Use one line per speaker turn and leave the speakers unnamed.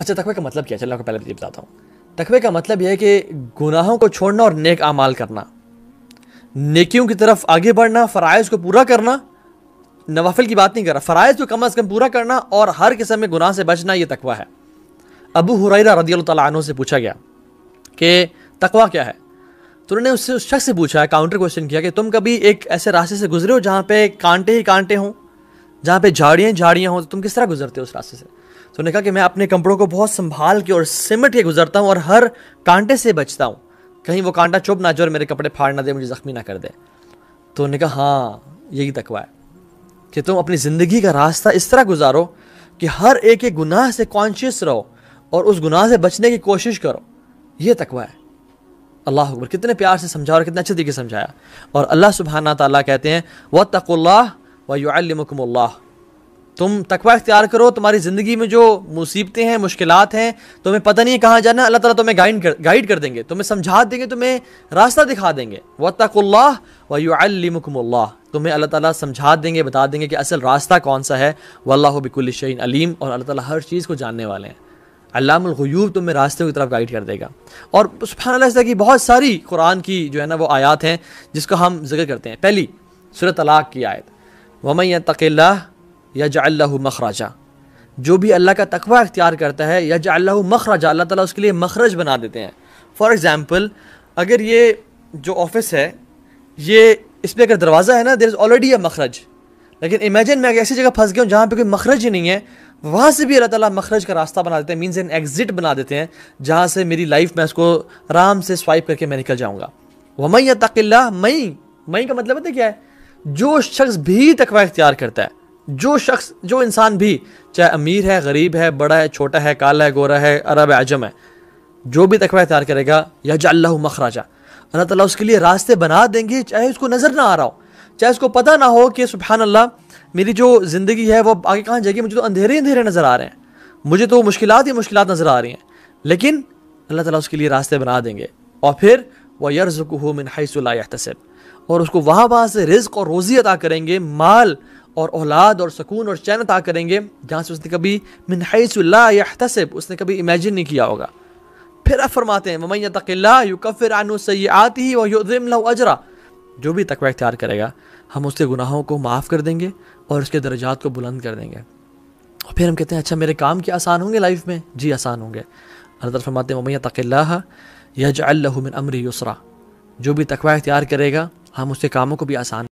अच्छा तखबे का मतलब क्या चलो आपको पहले ये बताता हूँ तखबे का मतलब यह है कि गुनाहों को छोड़ना और नेक आमाल करना नेकियों की तरफ आगे बढ़ना फ़राइज़ को पूरा करना नवाफिल की बात नहीं कर रहा फ़राइज़ को कम अज़ कम पूरा करना और हर किस्म में गुनाह से बचना ये तकवा है अबू हुरैरा रदी तु से पूछा गया कि तकवा क्या है तो उन्होंने उससे उस शख्स से पूछा काउंटर क्वेश्चन किया कि तुम कभी एक ऐसे रास्ते से गुजरे हो जहाँ पे कांटे ही कांटे हों जहाँ पे झाड़ियाँ झाड़ियाँ हों तो तुम किस तरह गुजरते हो उस रास्ते से तो उन्होंने कहा कि मैं अपने कपड़ों को बहुत संभाल के और सिमट के गुजरता हूँ और हर कांटे से बचता हूँ कहीं वो कांटा चुप ना जाए और मेरे कपड़े फाड़ ना दे मुझे ज़ख्मी ना कर दे तो उन्होंने कहा हाँ यही तकवा है कि तुम अपनी ज़िंदगी का रास्ता इस तरह गुजारो कि हर एक एक गुनाह से कॉन्शियस रहो और उस गुनाह से बचने की कोशिश करो ये तकवा है अल्लाह अकबर कितने प्यार से समझाओ और कितने अच्छे तरीके से समझाया और अल्लाह सुबहाना तला कहते हैं व तकुल्ला व तुम तकवा इख्तियार करो तुम्हारी ज़िंदगी में जो मुसीबतें हैं मुश्किल हैं तुम्हें पता नहीं है कहाँ जाना अल्लाह ताला तुम्हें गाइड कर गाइड कर देंगे तुम्हें समझा देंगे तुम्हें रास्ता दिखा देंगे वतकुल्ला वयुअलमकमल्ला तुम्हें अल्लाह ताला समझा देंगे बता देंगे कि असल रास्ता कौन सा है वल्लाह बिकुल अलीम और अल्लाह ताला हर चीज़ को जानने वाले हैं अल्लामयूब तुम्हें रास्ते की तरफ गाइड कर देगा और सुबहान की बहुत सारी कुरान की जो है ना वो आयात हैं जिसको हम जिक्र करते हैं पहली सूरत तलाक़ की आयत वमैया तक़ल्ला या जाल्ला मखराजा जो भी अल्लाह का तकवा अख्तियार करता है या जाल्ला मखराजा अल्लाह ताला उसके लिए मखरज बना देते हैं फॉर एग्ज़ाम्पल अगर ये जो ऑफिस है ये इस पर अगर दरवाज़ा है ना देर इज़ ऑलरेडी अ मखरज लेकिन इमेजिन मैं ऐसी जगह फंस गया हूँ जहाँ पर कोई मखरज ही नहीं है वहाँ से भी अल्लाह ताला मखरज का रास्ता बना देते हैं मीन्स एन एग्ज़िट बना देते हैं जहाँ से मेरी लाइफ में उसको आराम से स्वाइप करके मैं निकल जाऊँगा मई या तकिल्ला मई मई का मतलब है क्या है जो शख्स भी तकवा इख्तियार करता है जो शख्स जो इंसान भी चाहे अमीर है गरीब है बड़ा है छोटा है काला है गोरा है अरब है अजम है जो भी तकवा तैयार करेगा या जल्ला मखराजा अल्लाह ताला उसके लिए रास्ते बना देंगे चाहे उसको नज़र ना आ रहा हो चाहे उसको पता ना हो कि सुबहान अल्लाह मेरी जो ज़िंदगी है वो आगे कहाँ जाएगी मुझे तो अंधेरे अंधेरे नज़र आ रहे हैं मुझे तो मुश्किल ही मुश्किल नज़र आ रही हैं लेकिन अल्लाह ताला उसके लिए रास्ते बना देंगे और फिर वह यरज़ुकू मिन हसब और उसको वहाँ वहाँ से रिज्क और रोज़ी अदा करेंगे माल और औलाद और सुकून और चैन अता करेंगे जहाँ से उसने कभी मिनहसल्ला यहतसब उसने कभी इमेजिन नहीं किया होगा फिर अब फरमाते हैं ममैया तकिल्ला युकफिर आनु सयात ही अजरा जो भी तकवा इख्तियार करेगा हम उसके गुनाहों को माफ़ कर देंगे और उसके दर्जात को बुलंद कर देंगे और फिर हम कहते हैं अच्छा मेरे काम के आसान होंगे लाइफ में जी आसान होंगे अल्लाह फरमाते हैं ममैया तकिल्ला यज मिन अमरी युसरा जो भी तकवा इख्तियार करेगा हम उसके कामों को भी आसान